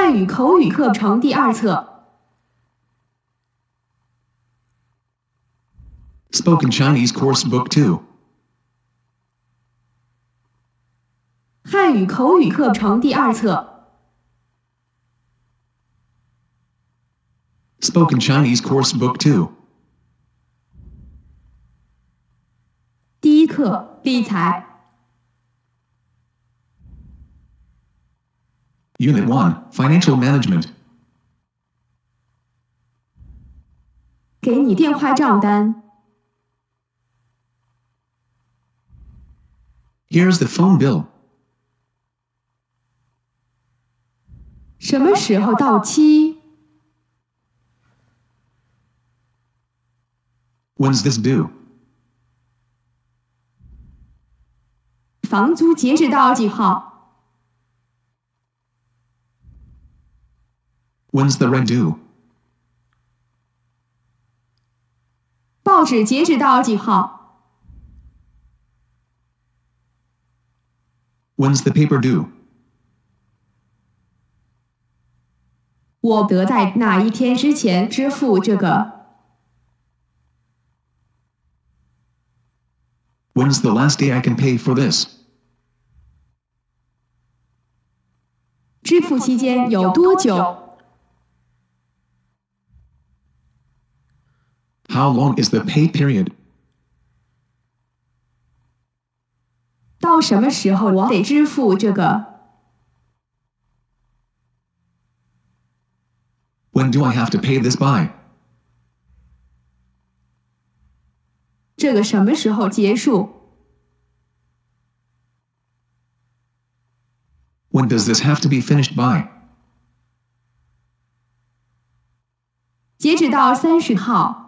汉语口语课程第二册。Spoken Chinese Course Book Two。汉语口语课程第二册。Spoken Chinese Course Book Two。第一课，理财。Unit 1, Financial Management. Here's the phone bill. When's this due? 房租截止到几号？When's the rent due? 报纸截止到几号？When's the paper due? 我得在哪一天之前支付这个？When's the last day I can pay for this? 支付期间有多久? How long is the pay period? 到什么时候我得支付这个？When do I have to pay this by? When does this have to be finished by? 截止到三十号。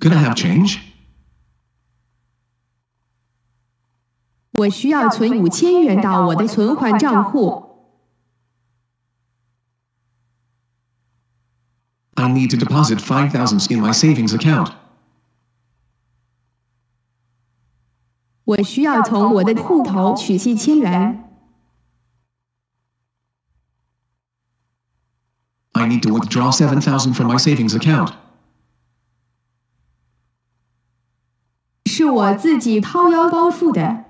Could I have uh, change? 我需要存五千元到我的存款账户。I need to deposit 5,000 in my savings account. 我需要从我的户头取七千元。I need to withdraw 7,000 from my savings account. 我自己掏腰包付的。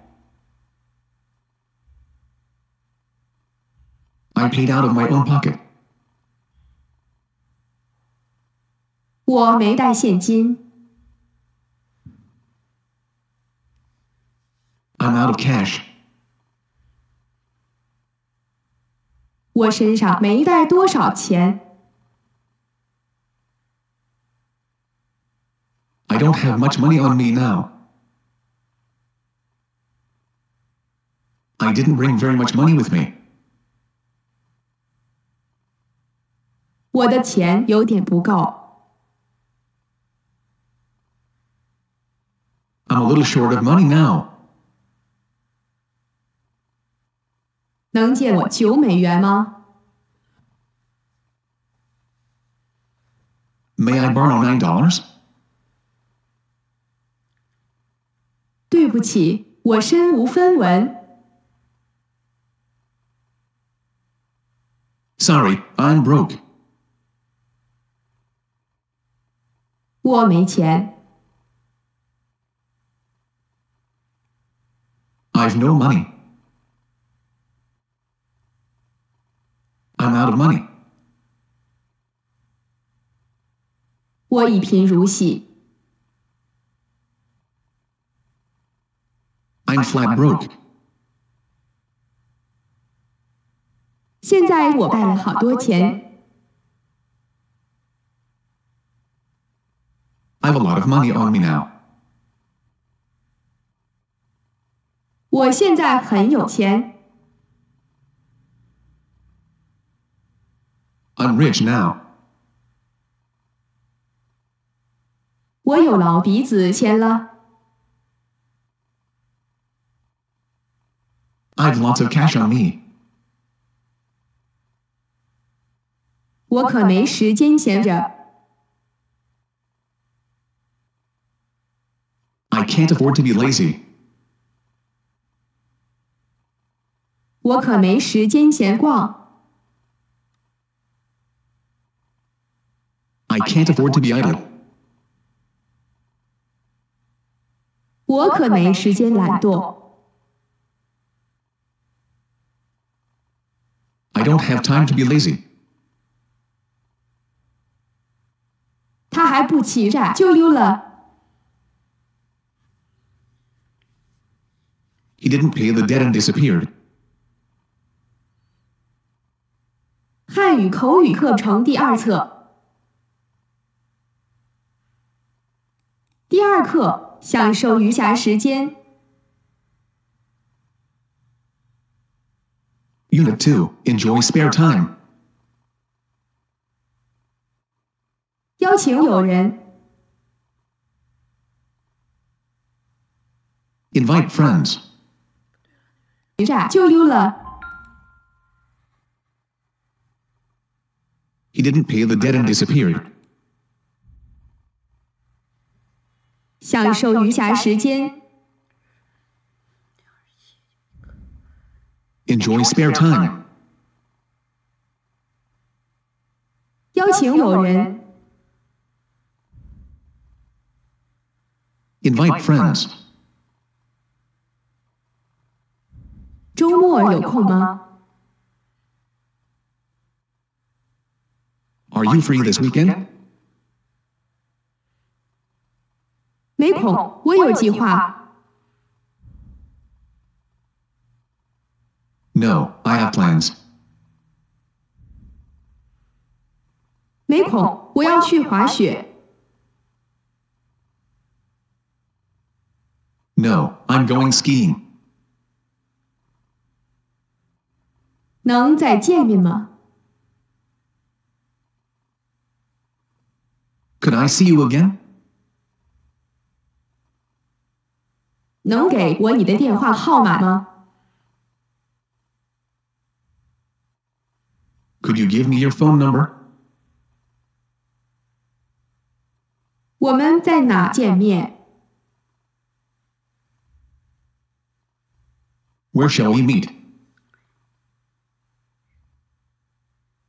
I paid out of my own pocket。我没带现金。I'm out of cash。我身上没带多少钱。I don't have much money on me now。I didn't bring very much money with me. 我的钱有点不够。I'm a little short of money now. 能借我九美元吗？May I borrow nine dollars? 对不起，我身无分文。Sorry, I'm broke. i have no money. I'm out of money. i am flat broke. 现在我带了好多钱。I have a lot of money on me now。我现在很有钱。I'm rich now。我有老鼻子钱了。I've lots of cash on me。我可没时间闲着。I can't afford to be lazy. I can can't afford to be idle. I do don't have time to be lazy. 还不起债就溜了。He didn't pay the debt and disappeared. 汉语口语课程第二册，第二课享受余暇时间。Unit Two, Enjoy Spare Time. 邀请友人，invite friends。余下就溜了。He didn't pay the debt and disappeared. 享受余暇时间，enjoy spare time。邀请友人。Invite friends. 周末有空吗？Are you free this weekend? I have plans. 没空，我要去滑雪。No, I'm going skiing. 能再见面吗？Could I see you again? 能给我你的电话号码吗？Could you give me your phone number? Where shall we meet?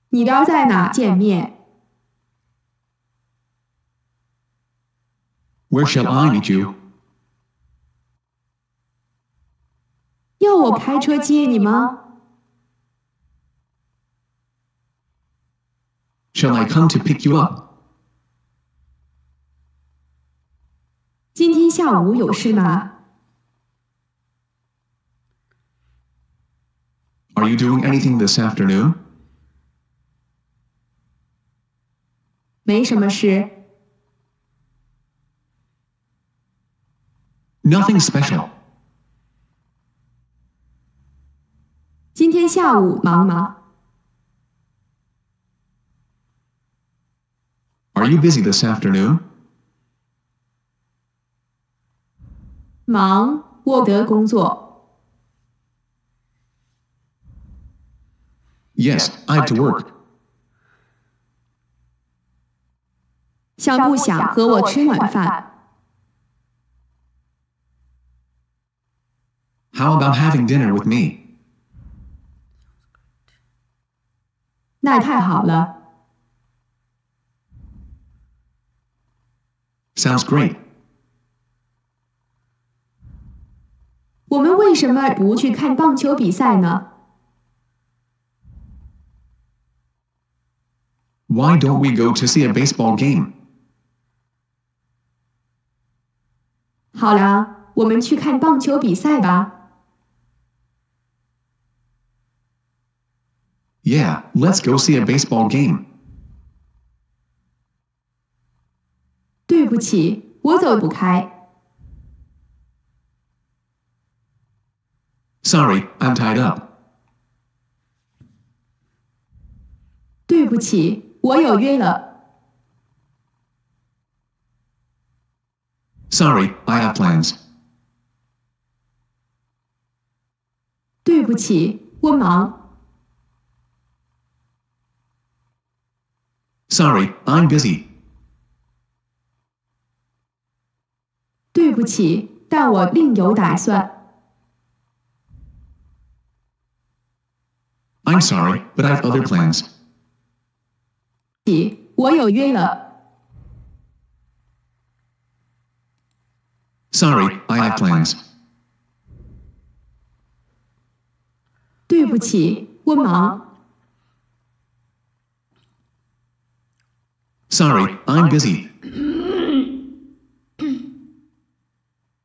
你要在哪见面？Where shall I meet you? Shall I come to pick you up? 今天下午有事吗？Are you doing anything this afternoon? Nothing special. Are you busy this afternoon? 忙，沃德工作。Yes, I have to work. How about having dinner with me? Sounds great. 我们为什么不去看棒球比赛呢？Why don't we go to see a baseball game? Yeah, let let's go see a baseball game. 对不起，我走不开。Sorry, I'm tied up. 对不起，我有约了。Sorry, I have plans. 对不起，我忙。Sorry, I'm busy. 对不起，但我另有打算。I'm sorry, but I have other plans. 起，我有约了。Sorry, I have plans. 对不起，我忙。Sorry, I'm busy.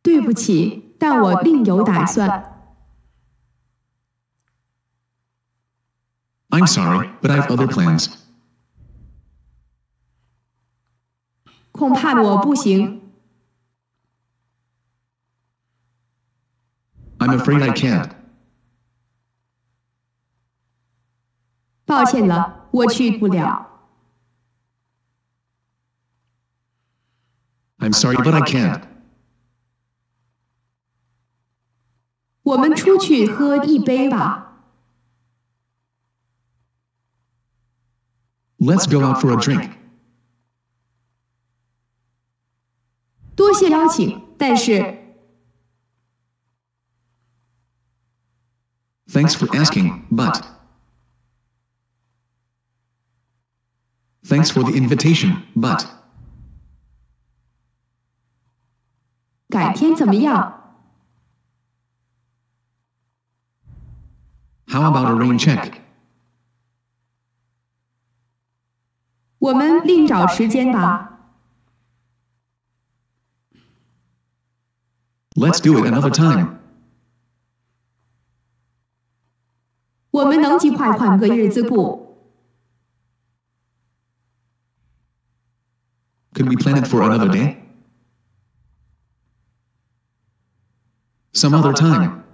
对不起，但我另有打算。I'm sorry, but I have other plans. 恐怕我不行。I'm afraid I can't。抱歉了，我去不了。I'm sorry, but I can't。我们出去喝一杯吧。Let's go out for a drink. 多谢邀请，但是。Thanks for asking, but. Thanks for the invitation, but. 改天怎么样？How about a rain check? 我们另找时间吧。Let's do it another time. 我们能尽快换个日子不？Could we plan it for another day? Some other time.